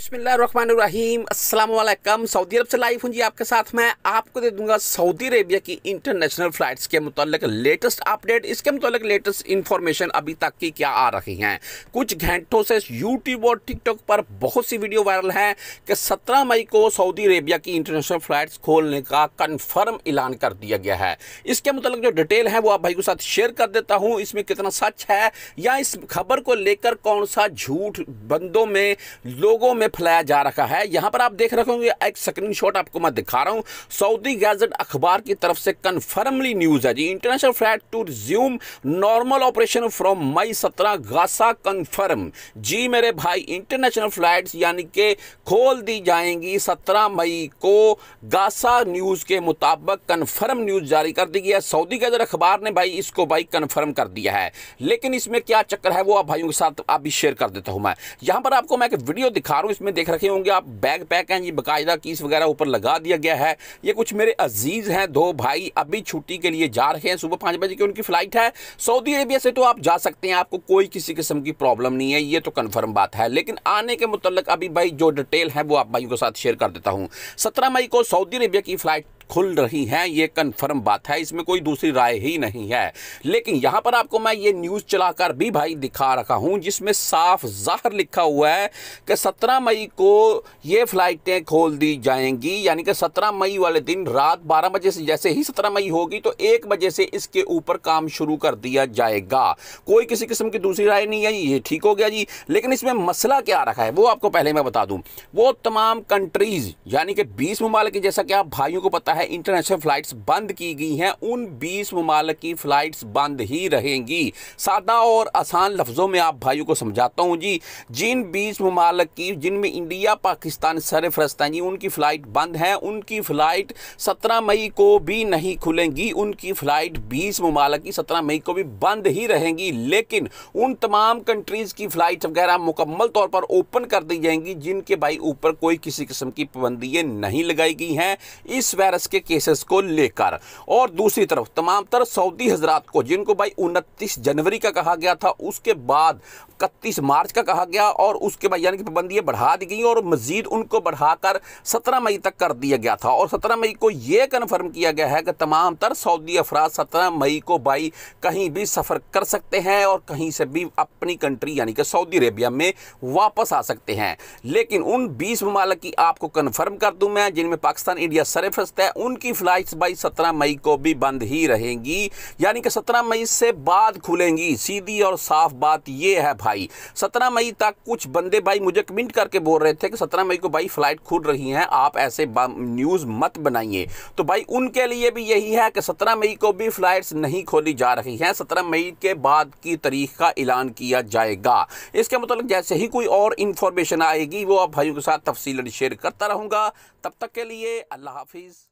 बसमीम अल्लाम सऊदी अरब से लाइव हूँ जी आपके साथ मैं आपको दे दूंगा सऊदी अरेबिया की इंटरनेशनल फ़्लाइट्स के मुतालिक लेटेस्ट अपडेट इसके मुतालिक लेटेस्ट इन्फॉर्मेशन अभी तक की क्या आ रही हैं कुछ घंटों से यूट्यूब और टिकटॉक पर बहुत सी वीडियो वायरल है कि 17 मई को सऊदी अरेबिया की इंटरनेशनल फ़्लाइट्स खोलने का कन्फर्म ऐलान कर दिया गया है इसके मुतालिक जो डिटेल है वो आप भाई के साथ शेयर कर देता हूँ इसमें कितना सच है या इस खबर को लेकर कौन सा झूठ बंदों में लोगों में फैलाया जा रहा है यहाँ पर आप देख रहे होंगे एक स्क्रीनशॉट आपको मैं दिखा रहा हूँ सऊदी गैजेट अखबार की तरफ से कन्फर्मली न्यूज़ है जी international flight to resume normal operation from मई सत्रह गासा कन्फर्म जी मेरे भाई इंटरनेशनल फ्लाइट यानी कि खोल दी जाएंगी सत्रह मई को गासा न्यूज़ के मुताबिक कन्फर्म न्यूज़ जारी कर दी गई है सऊदी गैजेट अखबार ने भाई इसको भाई कन्फर्म कर दिया है लेकिन इसमें क्या चक्कर है वो आप भाइयों के साथ आप भी शेयर कर देता हूँ मैं यहाँ पर आपको मैं एक वीडियो दिखा रहा हूँ हूँ इसमें देख रखे होंगे आप बैग पैक हैं ये बाकायदा कीस वगैरह ऊपर लगा दिया गया है ये कुछ मेरे अजीज़ हैं दो भाई अभी छुट्टी के लिए जा रहे हैं सुबह पाँच बजे की उनकी फ़्लाइट है सऊदी अरेबिया से तो आप जा सकते हैं आपको कोई किसी किस्म की प्रॉब्लम नहीं है ये तो कन्फर्म बात है लेकिन आने के मुतल अभी भाई जो डिटेल है वो आप भाइयों के साथ शेयर कर देता हूँ सत्रह मई को सऊदी अरेबिया की फ़्लाइट खुल रही हैं ये कन्फर्म बात है इसमें कोई दूसरी राय ही नहीं है लेकिन यहाँ पर आपको मैं ये न्यूज़ चलाकर भी भाई दिखा रखा हूँ जिसमें साफ जाहर लिखा हुआ है कि सत्रह मई को ये फ़्लाइटें खोल दी जाएंगी यानी कि सत्रह मई वाले दिन रात बारह बजे से जैसे ही सत्रह मई होगी तो एक बजे से इसके ऊपर काम शुरू कर दिया जाएगा कोई किसी किस्म की दूसरी राय नहीं है ये ठीक हो गया जी लेकिन इसमें मसला क्या रखा है वो आपको पहले मैं बता दूँ वो तमाम कंट्रीज़ यानी कि बीस ममालिक जैसा कि आप भाइयों को पता है है इंटरनेशनल फ़्लाइट्स बंद की गई हैं उन 20 ममालक की फ़्लाइट्स बंद ही रहेंगी सादा और आसान लफ्ज़ों में आप भाइयों को समझाता हूँ जी जिन 20 ममालक की जिनमें इंडिया पाकिस्तान सरफरस्त हैं जी उनकी फ़्लाइट बंद हैं उनकी फ़्लाइट सत्रह मई को भी नहीं खुलेंगी उनकी फ़्लाइट बीस ममालक की सत्रह मई को भी बंद ही रहेंगी लेकिन उन तमाम कंट्रीज़ की फ़्लाइट वगैरह मुकम्मल तौर पर ओपन कर दी जाएंगी जिनके भाई ऊपर कोई किसी किस्म की पाबंदियाँ नहीं लगाई गई हैं इस वायरस के केसेस को लेकर और दूसरी तरफ तमाम तर सऊदी हजरात को जिनको भाई उनतीस जनवरी का कहा गया था उसके बाद इकतीस मार्च का कहा गया और उसके बाद यानी कि पाबंदियाँ बढ़ा दी गई और मजीद उनको बढ़ाकर सत्रह मई तक कर दिया गया था और सत्रह मई को यह कन्फर्म किया गया है कि तमाम तर सऊदी अफराद सत्रह मई को भाई कहीं भी सफ़र कर सकते हैं और कहीं से भी अपनी कंट्री यानी कि सऊदी अरेबिया में वापस आ सकते हैं लेकिन उन बीस ममालक की आपको कन्फर्म कर दूँ मैं जिनमें पाकिस्तान इंडिया सरफरस्त है उनकी फ़्लाइट्स भाई सत्रह मई को भी बंद ही रहेंगी यानी कि सत्रह मई से बाद खुलेंगी सीधी और साफ बात यह है भाई सत्रह मई तक कुछ बंदे भाई मुझे कमेंट करके बोल रहे थे कि 17 मई को भाई फ़्लाइट खुल रही हैं आप ऐसे न्यूज़ मत बनाइए तो भाई उनके लिए भी यही है कि सत्रह मई को भी फ्लाइट नहीं खोली जा रही है सत्रह मई के बाद की तारीख का ऐलान किया जाएगा इसके मतलब जैसे ही कोई और इंफॉर्मेशन आएगी वो आप भाइयों के साथ तफसी शेयर करता रहूंगा तब तक के लिए अल्लाह हाफिज़